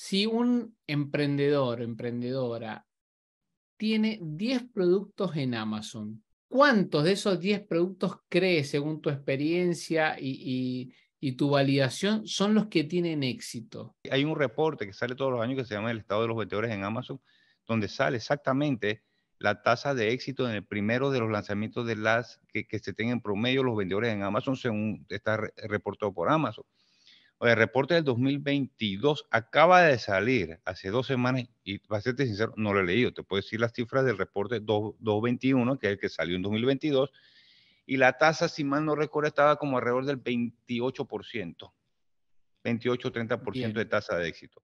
Si un emprendedor, emprendedora, tiene 10 productos en Amazon, ¿cuántos de esos 10 productos crees, según tu experiencia y, tu validación, son los que tienen éxito? Hay un reporte que sale todos los años que se llama El estado de los vendedores en Amazon, donde sale exactamente la tasa de éxito en el primero de los lanzamientos de las que, se tengan promedio los vendedores en Amazon, según está reportado por Amazon el reporte del 2022 acaba de salir hace dos semanas y para serte sincero, no lo he leído. Te puedo decir las cifras del reporte 221, que es el que salió en 2022, y la tasa, si mal no recuerdo, estaba como alrededor del 28%, 28-30% de tasa de éxito.